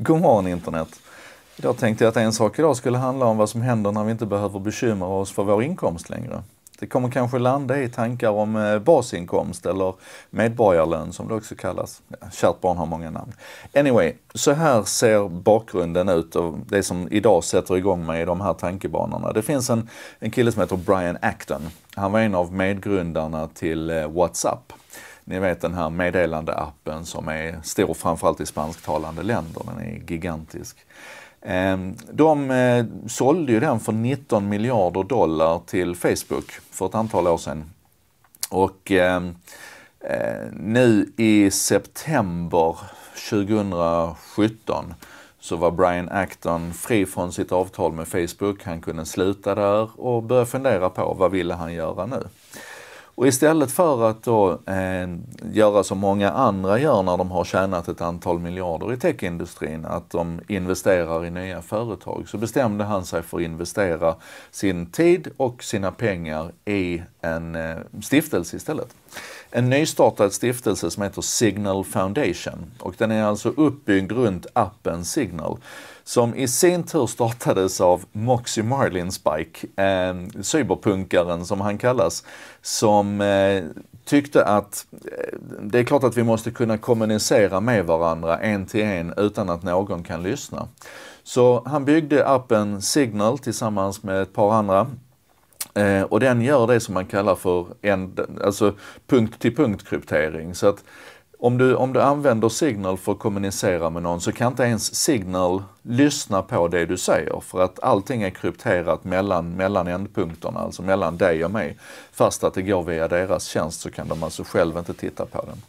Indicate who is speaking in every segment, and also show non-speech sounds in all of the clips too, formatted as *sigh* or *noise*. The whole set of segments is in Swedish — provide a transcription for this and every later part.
Speaker 1: God morgon internet! Idag tänkte jag att en sak idag skulle handla om vad som händer när vi inte behöver bekymra oss för vår inkomst längre. Det kommer kanske landa i tankar om eh, basinkomst eller medborgarlön som det också kallas. Kärt barn har många namn. Anyway, så här ser bakgrunden ut och det som idag sätter igång mig i de här tankebanorna. Det finns en, en kille som heter Brian Acton. Han var en av medgrundarna till eh, WhatsApp ni vet den här meddelandeappen som är stor framförallt i spansktalande länder, den är gigantisk. Ehm, de eh, sålde ju den för 19 miljarder dollar till Facebook för ett antal år sedan. Och ehm, eh, nu i september 2017 så var Brian Acton fri från sitt avtal med Facebook. Han kunde sluta där och börja fundera på vad ville han göra nu? Och istället för att då, eh, göra som många andra gör när de har tjänat ett antal miljarder i techindustrin, att de investerar i nya företag, så bestämde han sig för att investera sin tid och sina pengar i en eh, stiftelse istället en nystartad stiftelse som heter Signal Foundation. Och den är alltså uppbyggd runt appen Signal som i sin tur startades av Moxie Marlin Spike, eh, cyberpunkaren som han kallas, som eh, tyckte att eh, det är klart att vi måste kunna kommunicera med varandra en till en utan att någon kan lyssna. Så han byggde appen Signal tillsammans med ett par andra Eh, och den gör det som man kallar för en, alltså punkt till punkt kryptering. Så att om du, om du använder signal för att kommunicera med någon så kan inte ens signal lyssna på det du säger för att allting är krypterat mellan, mellan ändpunkterna, alltså mellan dig och mig. Fast att det går via deras tjänst så kan de alltså själva inte titta på den.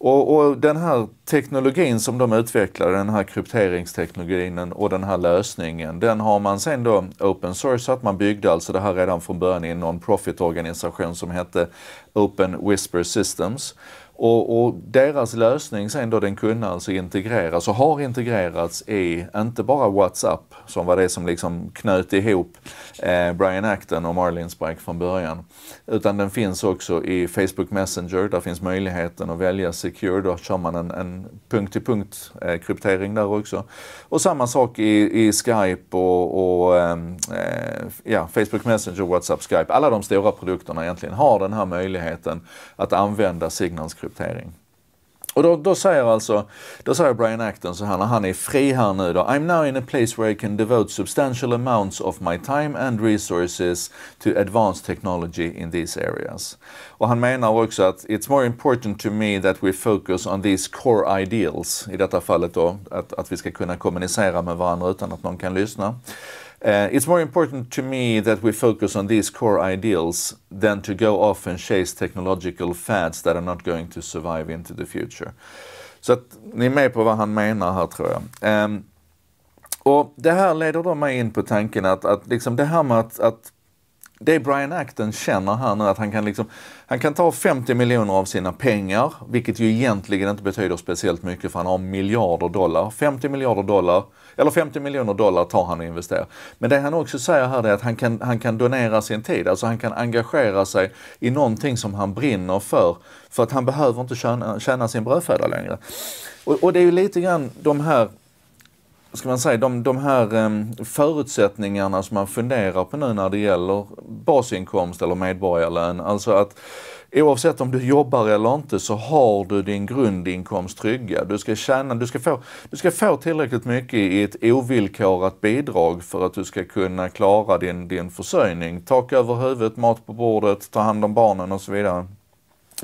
Speaker 1: Och, och, den här teknologin som de utvecklade, den här krypteringsteknologin och den här lösningen, den har man sen då open source att Man byggde alltså det här redan från början i en non-profit organisation som hette Open Whisper Systems. Och, och, deras lösning sen då den kunde alltså integreras och har integrerats i inte bara WhatsApp som var det som liksom knöt ihop eh, Brian Acton och Marlin Spike från början. Utan den finns också i Facebook Messenger. Där finns möjligheten att välja Secure. Då kör man en, en punkt till punkt eh, kryptering där också. Och samma sak i, i Skype och, och ehm, eh, ja, Facebook Messenger, WhatsApp, Skype. Alla de stora produkterna egentligen har den här möjligheten att använda Signals signalskryptering kryptering. Och då, då, säger alltså, då säger Brian Acton så här när han är fri här nu då. I'm now in a place where I can devote substantial amounts of my time and resources to advanced technology in these areas. Och han menar också att it's more important to me that we focus on these core ideals. I detta fallet då att, att vi ska kunna kommunicera med varandra utan att någon kan lyssna. Uh, it's more important to me that we focus on these core ideals than to go off and chase technological fads that are not going to survive into the future. Så att ni är med på vad han menar här tror jag. Um, och det här leder då mig in på tanken att, att liksom det här med att, att det Brian Acton känner här nu att han kan, liksom, han kan ta 50 miljoner av sina pengar, vilket ju egentligen inte betyder speciellt mycket för han har miljarder dollar. 50 miljarder dollar, eller 50 miljoner dollar tar han och investerar. Men det han också säger här är att han kan, han kan donera sin tid, alltså han kan engagera sig i någonting som han brinner för. För att han behöver inte tjäna, tjäna sin brödföda längre. Och, och det är ju lite grann de här ska man säga, de, de här ehm, förutsättningarna som man funderar på nu när det gäller basinkomst eller medborgarlön. Alltså att oavsett om du jobbar eller inte så har du din grundinkomst tryggad. Du ska, tjäna, du ska, få, du ska få tillräckligt mycket i ett ovillkorat bidrag för att du ska kunna klara din, din försörjning. Tak över huvudet, mat på bordet, ta hand om barnen och så vidare.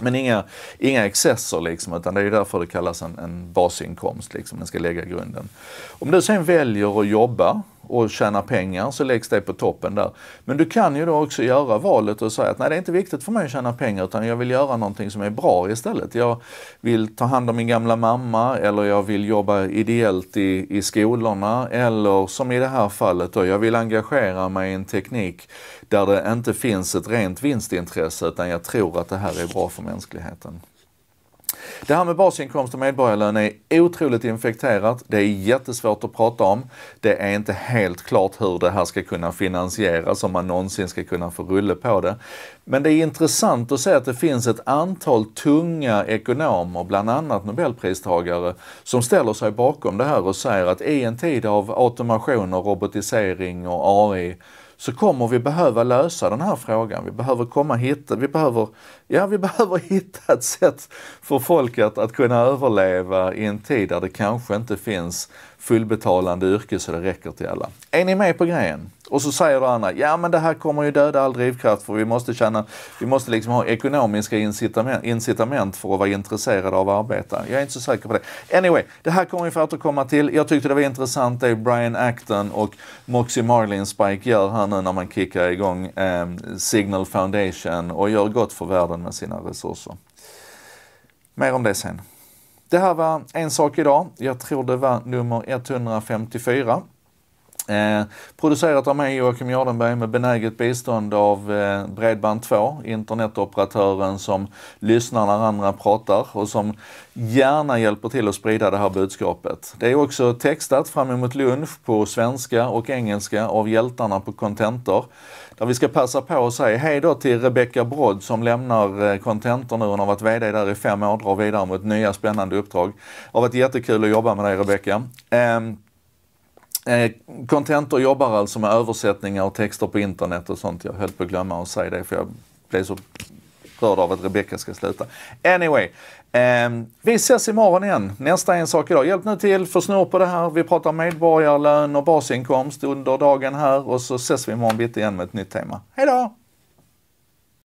Speaker 1: Men inga, inga excesser liksom, utan det är därför det kallas en, en basinkomst. Liksom. Den ska lägga grunden. Om du sen väljer att jobba och tjäna pengar så läggs det på toppen där. Men du kan ju då också göra valet och säga att nej det är inte viktigt för mig att tjäna pengar utan jag vill göra någonting som är bra istället. Jag vill ta hand om min gamla mamma eller jag vill jobba ideellt i, i skolorna eller som i det här fallet då, jag vill engagera mig i en teknik där det inte finns ett rent vinstintresse utan jag tror att det här är bra för mänskligheten. Det här med basinkomst och medborgarlön är otroligt infekterat. Det är jättesvårt att prata om. Det är inte helt klart hur det här ska kunna finansieras, om man någonsin ska kunna få rulle på det. Men det är intressant att se att det finns ett antal tunga ekonomer, bland annat nobelpristagare, som ställer sig bakom det här och säger att i en tid av automation och robotisering och AI så kommer vi behöva lösa den här frågan. Vi behöver komma hitta, vi behöver, ja vi *laughs* behöver hitta ett sätt för folk att, att kunna överleva i en tid där det kanske inte finns fullbetalande yrke så det räcker till alla. Är ni med på grejen? Och så säger det andra, ja men det här kommer ju döda all drivkraft för vi måste känna, vi måste liksom ha ekonomiska incitament, incitament för att vara intresserade av att arbeta. Jag är inte så säker på det. Anyway, det här kommer vi få återkomma till. Jag tyckte det var intressant det Brian Acton och Moxie Marlin Spike gör här nu när man kickar igång eh, Signal Foundation och gör gott för världen med sina resurser. Mer om det sen. Det här var En sak idag. Jag tror det var nummer 154. Eh, producerat av mig Joakim Jardenberg med benäget bistånd av eh, Bredband2, internetoperatören som lyssnar när andra pratar och som gärna hjälper till att sprida det här budskapet. Det är också textat fram emot lunch på svenska och engelska av hjältarna på Contentor. Där vi ska passa på att säga hej då till Rebecca Brodd som lämnar eh, Contentor nu. Hon har varit VD där i fem år och drar vidare mot nya spännande uppdrag. Det har varit jättekul att jobba med dig Rebecca. Eh, Contentor eh, jobbar alltså med översättningar och texter på internet och sånt. Jag höll på att glömma att säga det för jag blev så rörd av att Rebecka ska sluta. Anyway, eh, vi ses imorgon igen. Nästa en sak idag. Hjälp nu till, få snurr på det här. Vi pratar medborgarlön och basinkomst under dagen här och så ses vi imorgon bitti igen med ett nytt tema. Hejdå!